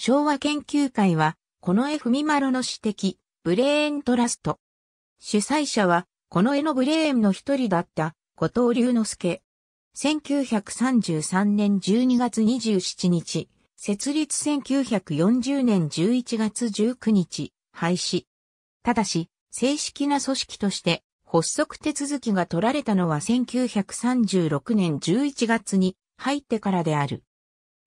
昭和研究会は、この絵文丸の指摘、ブレーントラスト。主催者は、この絵のブレーンの一人だった、後藤龍之介。1933年12月27日、設立1940年11月19日、廃止。ただし、正式な組織として、発足手続きが取られたのは1936年11月に入ってからである。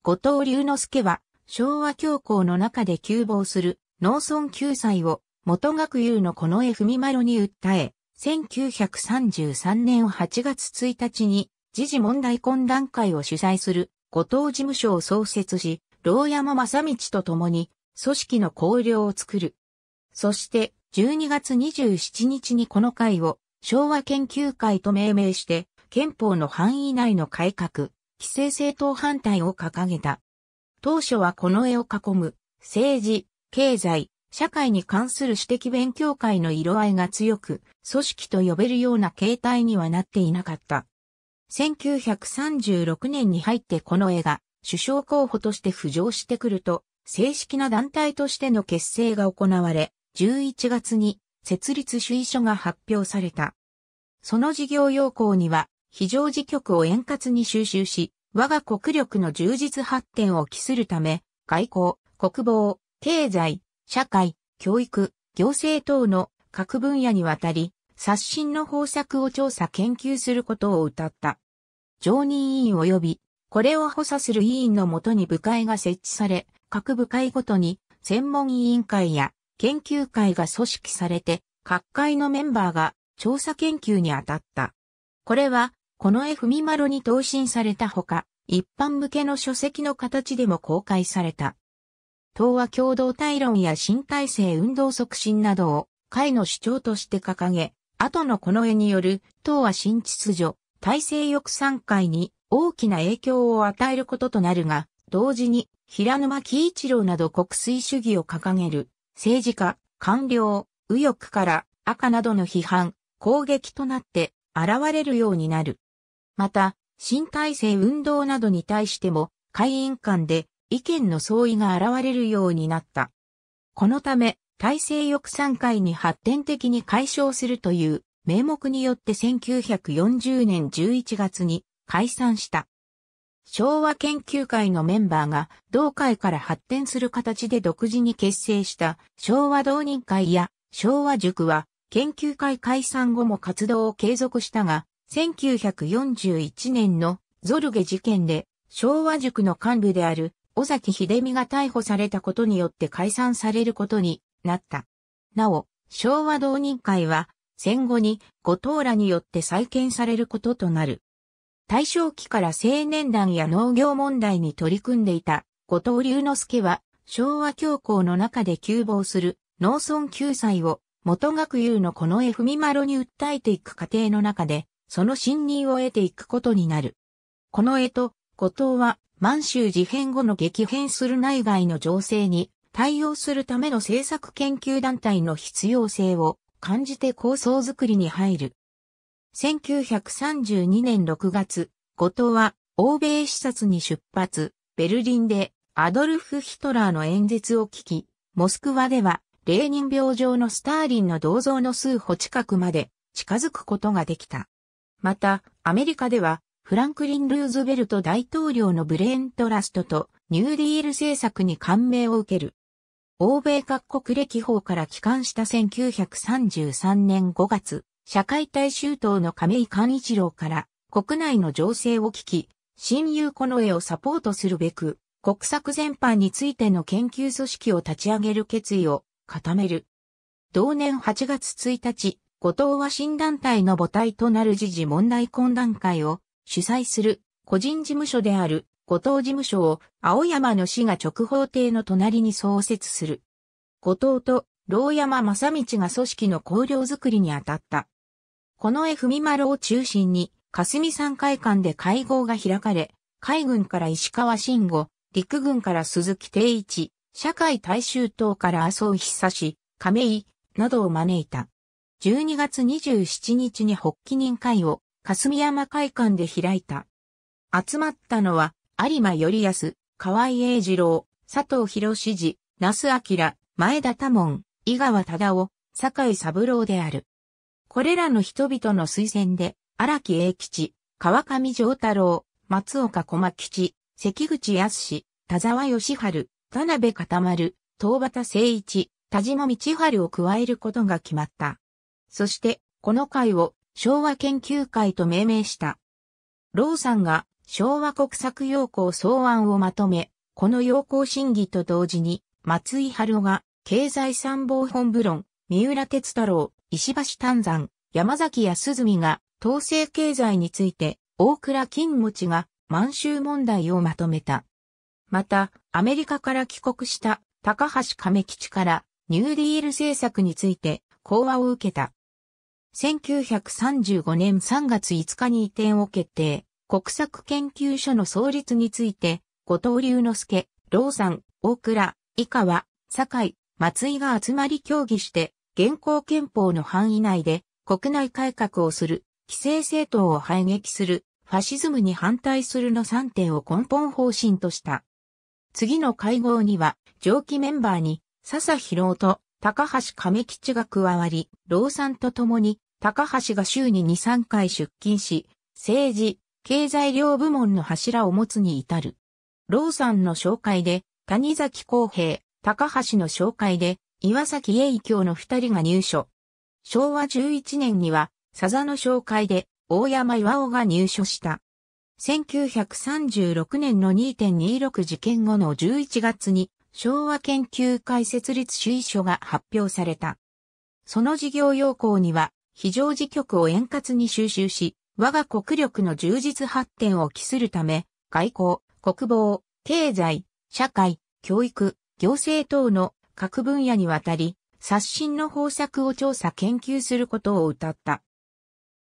後藤龍之介は、昭和教皇の中で急防する農村救済を元学友の近江文丸に訴え、1933年8月1日に時事問題懇談会を主催する後藤事務所を創設し、牢山正道と共に組織の綱領を作る。そして12月27日にこの会を昭和研究会と命名して憲法の範囲内の改革、規制政党反対を掲げた。当初はこの絵を囲む、政治、経済、社会に関する私的勉強会の色合いが強く、組織と呼べるような形態にはなっていなかった。1936年に入ってこの絵が首相候補として浮上してくると、正式な団体としての結成が行われ、11月に設立主意書が発表された。その事業要項には、非常事局を円滑に収集し、我が国力の充実発展を期するため、外交、国防、経済、社会、教育、行政等の各分野にわたり、刷新の方策を調査研究することを謳った。常任委員及び、これを補佐する委員のもとに部会が設置され、各部会ごとに専門委員会や研究会が組織されて、各会のメンバーが調査研究に当たった。これはこの絵ま丸に投信されたほか、一般向けの書籍の形でも公開された。党は共同体論や新体制運動促進などを会の主張として掲げ、後のこの絵による党は新秩序、体制翼3会に大きな影響を与えることとなるが、同時に平沼喜一郎など国粋主義を掲げる政治家、官僚、右翼から赤などの批判、攻撃となって現れるようになる。また、新体制運動などに対しても、会員間で意見の相違が現れるようになった。このため、体制翼3会に発展的に解消するという名目によって1940年11月に解散した。昭和研究会のメンバーが同会から発展する形で独自に結成した昭和同人会や昭和塾は研究会解散後も活動を継続したが1941年のゾルゲ事件で昭和塾の幹部である尾崎秀美が逮捕されたことによって解散されることになった。なお、昭和同人会は戦後に後藤らによって再建されることとなる。大正期から青年団や農業問題に取り組んでいた後藤隆之介は昭和教皇の中で急防する農村救済を元学友のこの絵文丸に訴えていく過程の中でその信任を得ていくことになる。この絵と、後藤は満州事変後の激変する内外の情勢に対応するための政策研究団体の必要性を感じて構想づくりに入る。1932年6月、後藤は欧米視察に出発、ベルリンでアドルフ・ヒトラーの演説を聞き、モスクワではレーニン病状のスターリンの銅像の数歩近くまで近づくことができた。また、アメリカでは、フランクリン・ルーズベルト大統領のブレーントラストとニューディール政策に感銘を受ける。欧米各国歴訪から帰還した1933年5月、社会大衆党の亀井寛一郎から国内の情勢を聞き、親友この絵をサポートするべく、国策全般についての研究組織を立ち上げる決意を固める。同年8月1日、後藤は新団体の母体となる時事問題懇談会を主催する個人事務所である後藤事務所を青山の市が直方邸の隣に創設する。後藤と牢山正道が組織の綱領づくりにあたった。この絵文丸を中心に霞山会館で会合が開かれ、海軍から石川慎吾、陸軍から鈴木定一、社会大衆党から麻生久志、亀井などを招いた。12月27日に発起人会を霞山会館で開いた。集まったのは、有馬頼康、河合英二郎、佐藤博史治、那須明、前田多門、井川忠夫、坂井三郎である。これらの人々の推薦で、荒木英吉、川上丈太郎、松岡駒吉、関口康田沢義春、田辺固丸、東畑誠一、田島道春を加えることが決まった。そして、この会を昭和研究会と命名した。ローさんが昭和国策要項草案をまとめ、この要項審議と同時に、松井春夫が経済参謀本部論、三浦哲太郎、石橋丹山、山崎康澄が統制経済について、大倉金持が満州問題をまとめた。また、アメリカから帰国した高橋亀吉からニューディール政策について講話を受けた。1935年3月5日に移転を決定、国策研究所の創立について、後藤隆之介、老山、大倉、井川、堺、松井が集まり協議して、現行憲法の範囲内で国内改革をする、規制政党を排撃する、ファシズムに反対するの3点を根本方針とした。次の会合には、上記メンバーに、笹博と高橋亀吉が加わり、老産と共に、高橋が週に2、3回出勤し、政治、経済両部門の柱を持つに至る。老産の紹介で、谷崎公平、高橋の紹介で、岩崎栄京の二人が入所。昭和11年には、佐々の紹介で、大山岩尾が入所した。1936年の2.26事件後の11月に、昭和研究会設立主意書が発表された。その事業要項には、非常時局を円滑に収集し、我が国力の充実発展を期するため、外交、国防、経済、社会、教育、行政等の各分野にわたり、刷新の方策を調査研究することを謳った。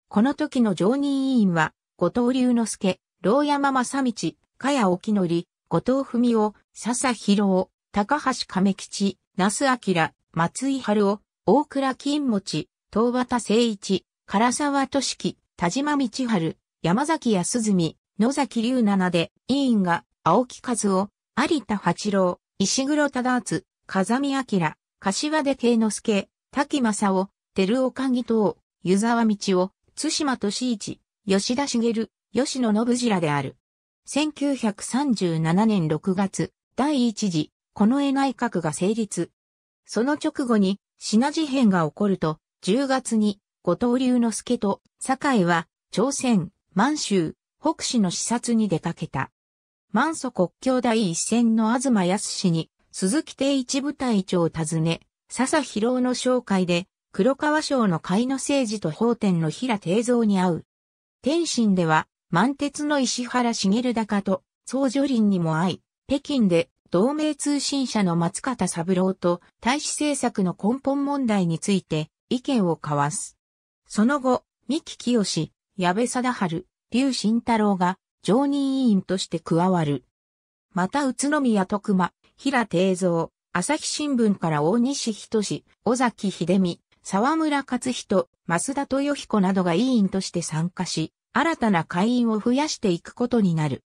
この時の常任委員は、後藤龍之介、牢山正道、加谷沖則、後藤文夫、笹博夫、高橋亀吉、那須明、松井春夫、大倉金持、東畑誠一、唐沢俊樹、田島道春、山崎康澄、野崎龍七で、委員が、青木和夫、有田八郎、石黒忠厚、風見明、柏出慶之助、滝正夫、照岡義等、湯沢道夫、津島俊一、吉田茂、吉野信次らである。1937年6月、第一次近衛内閣が成立。その直後に、品事変が起こると、10月に、後藤龍之介と、堺は、朝鮮、満州、北市の視察に出かけた。満祖国境第一線の東康に、鈴木定一部隊長を訪ね、笹広の紹介で、黒川省の海の政治と法典の平定蔵に会う。天津では、満鉄の石原茂高と、総女林にも会い、北京で同盟通信社の松方三郎と大使政策の根本問題について意見を交わす。その後、三木清、矢部貞治、劉慎太郎が常任委員として加わる。また宇都宮徳間、平定蔵、朝日新聞から大西仁、尾崎秀美、沢村克人、増田豊彦などが委員として参加し、新たな会員を増やしていくことになる。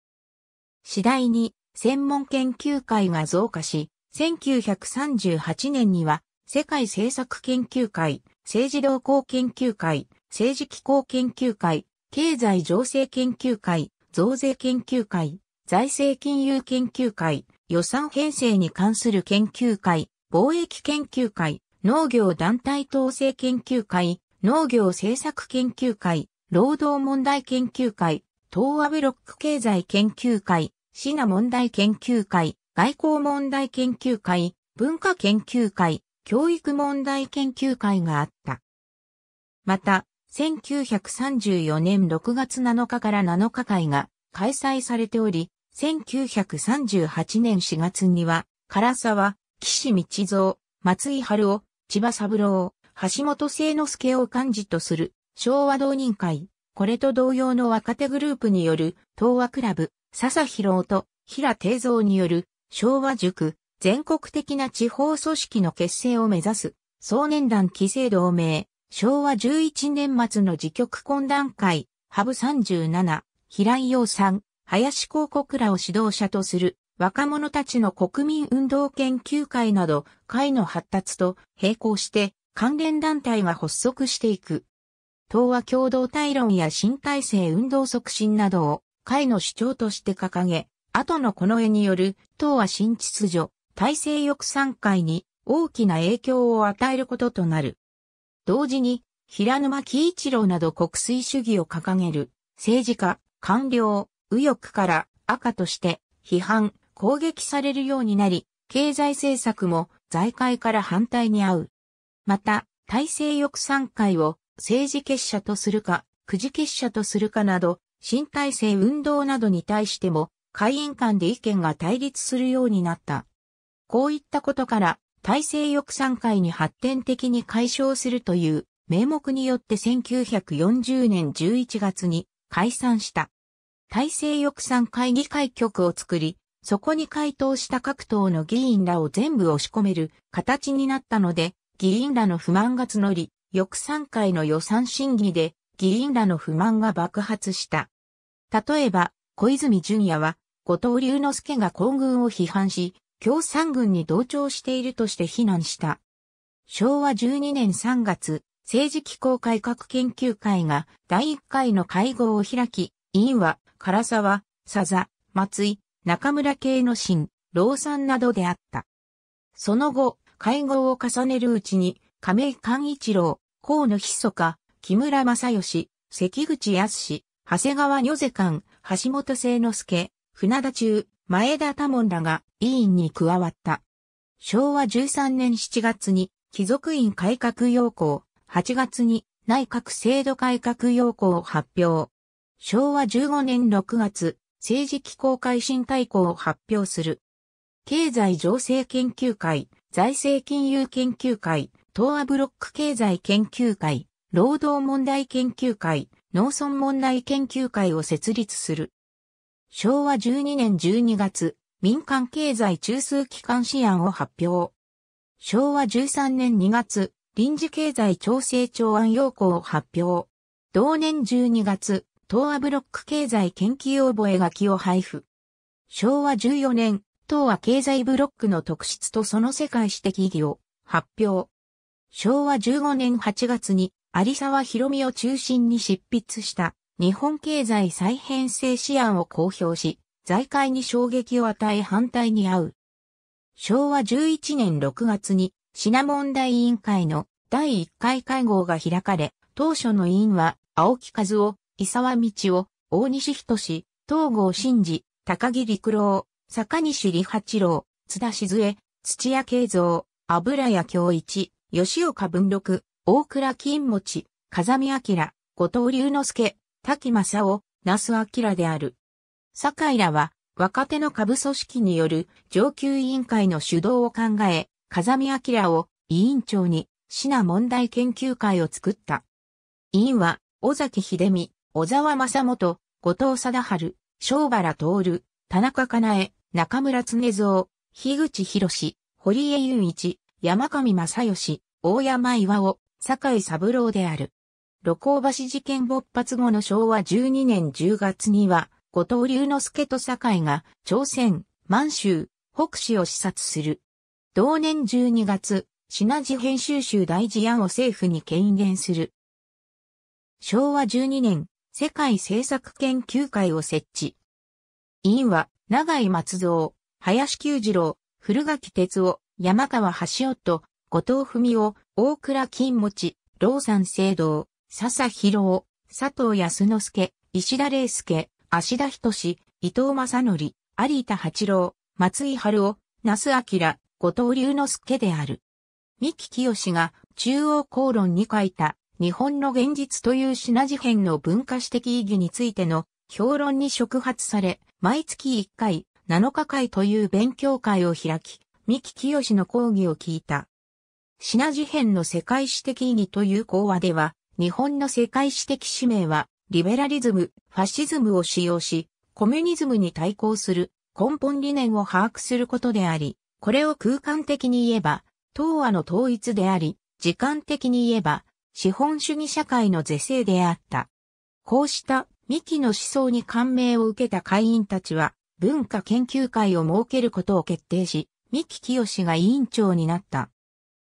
次第に専門研究会が増加し、1938年には世界政策研究会、政治動向研究会、政治機構研究会、経済情勢研究会、増税研究会、財政金融研究会、予算編成に関する研究会、貿易研究会、農業団体統制研究会、農業政策研究会、労働問題研究会、東亜ブロック経済研究会、シナ問題研究会、外交問題研究会、文化研究会、教育問題研究会があった。また、1934年6月7日から7日会が開催されており、1938年4月には、唐沢、岸道蔵、松井春夫、千葉三郎、橋本聖之助を幹事とする昭和同人会、これと同様の若手グループによる東和クラブ、笹広と平定蔵による昭和塾全国的な地方組織の結成を目指す総年団規制同盟昭和11年末の自局懇談会ハブ37平井陽さん林広告らを指導者とする若者たちの国民運動研究会など会の発達と並行して関連団体が発足していく。東和共同体論や新体制運動促進などを会の主張として掲げ、後のこの絵による、東亜新秩序、体制翼散会に大きな影響を与えることとなる。同時に、平沼喜一郎など国粋主義を掲げる、政治家、官僚、右翼から赤として批判、攻撃されるようになり、経済政策も財界から反対に合う。また、体制翼散会を政治結社とするか、くじ結社とするかなど、新体制運動などに対しても、会員間で意見が対立するようになった。こういったことから、体制翼賛会に発展的に解消するという名目によって1940年11月に解散した。体制翼賛会議会局を作り、そこに回答した各党の議員らを全部押し込める形になったので、議員らの不満が募り、翼賛会の予算審議で議員らの不満が爆発した。例えば、小泉純也は、後藤隆之介が皇軍を批判し、共産軍に同調しているとして非難した。昭和12年3月、政治機構改革研究会が第1回の会合を開き、委員は、唐沢、佐々、松井、中村系の新、老産などであった。その後、会合を重ねるうちに、亀井寛一郎、河野ひそか、木村正義、関口康長谷川如世館、橋本聖之助、船田中、前田多門らが委員に加わった。昭和13年7月に貴族院改革要項、8月に内閣制度改革要項を発表。昭和15年6月、政治機構改新大綱を発表する。経済情勢研究会、財政金融研究会、東亜ブロック経済研究会、労働問題研究会、農村問題研究会を設立する。昭和12年12月、民間経済中枢機関試案を発表。昭和13年2月、臨時経済調整調案要項を発表。同年12月、東亜ブロック経済研究覚書を配布。昭和14年、東亜経済ブロックの特質とその世界史的意義を発表。昭和15年8月に有沢博美を中心に執筆した日本経済再編成試案を公表し、財界に衝撃を与え反対に遭う。昭和11年6月にシナ題委員会の第1回会合が開かれ、当初の委員は青木和夫、伊沢道夫、大西仁志、東郷真治、高木陸郎、坂西里八郎、津田静江、土屋慶三、油屋京一、吉岡文六、大倉金持、ち、風見明、後藤龍之介、滝正夫、那須明である。坂井らは、若手の下部組織による上級委員会の主導を考え、風見明を委員長に、市な問題研究会を作った。委員は、尾崎秀美、小沢正元、後藤貞治、小原徹、田中かなえ、中村常蔵、樋口博士、堀江雄一、山上正義、大山岩尾、坂井三郎である。露光橋事件勃発後の昭和12年10月には、後藤隆之介と坂井が朝鮮、満州、北市を視察する。同年12月、品字編集集大事案を政府に権限する。昭和12年、世界政策研究会を設置。委員は、長井松蔵、林久次郎、古垣哲夫、山川橋夫と、後藤文雄、大倉金持、老山聖堂、笹博佐藤康之助、石田玲介、足田仁伊藤正則、有田八郎、松井春夫、那須明、後藤龍之介である。三木清が中央公論に書いた日本の現実という品事変の文化史的意義についての評論に触発され、毎月1回7日会という勉強会を開き、三木清の講義を聞いた。シナ事変の世界史的意義という講話では、日本の世界史的使命は、リベラリズム、ファシズムを使用し、コミュニズムに対抗する根本理念を把握することであり、これを空間的に言えば、東亜の統一であり、時間的に言えば、資本主義社会の是正であった。こうした幹の思想に感銘を受けた会員たちは、文化研究会を設けることを決定し、三木清が委員長になった。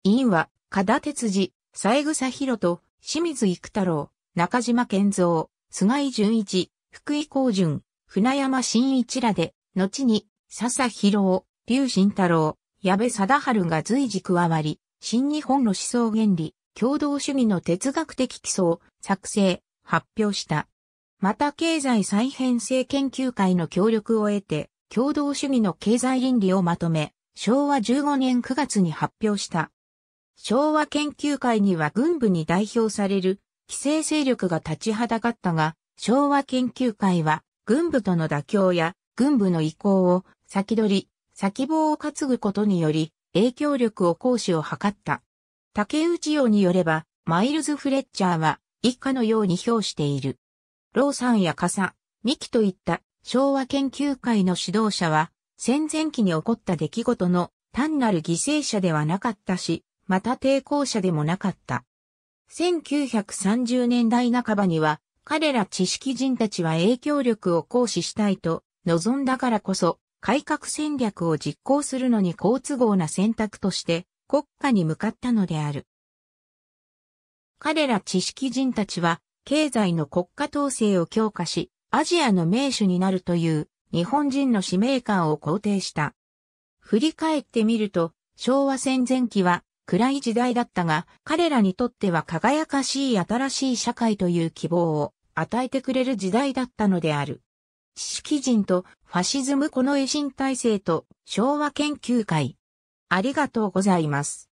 委員は、加田哲司、三枝博と、清水育太郎、中島健三、菅井淳一、福井光淳、船山新一らで、後に、笹博龍慎太郎、矢部貞春が随時加わり、新日本の思想原理、共同主義の哲学的基礎を作成、発表した。また経済再編成研究会の協力を得て、共同主義の経済倫理をまとめ、昭和15年9月に発表した。昭和研究会には軍部に代表される、規制勢力が立ちはだかったが、昭和研究会は、軍部との妥協や、軍部の意向を、先取り、先棒を担ぐことにより、影響力を行使を図った。竹内洋によれば、マイルズ・フレッチャーは、一家のように評している。ローさんやカサ、ミキといった昭和研究会の指導者は、戦前期に起こった出来事の単なる犠牲者ではなかったし、また抵抗者でもなかった。1930年代半ばには、彼ら知識人たちは影響力を行使したいと望んだからこそ、改革戦略を実行するのに好都合な選択として国家に向かったのである。彼ら知識人たちは経済の国家統制を強化し、アジアの名手になるという日本人の使命感を肯定した。振り返ってみると、昭和戦前期は暗い時代だったが、彼らにとっては輝かしい新しい社会という希望を与えてくれる時代だったのである。知識人とファシズムこの維新体制と昭和研究会。ありがとうございます。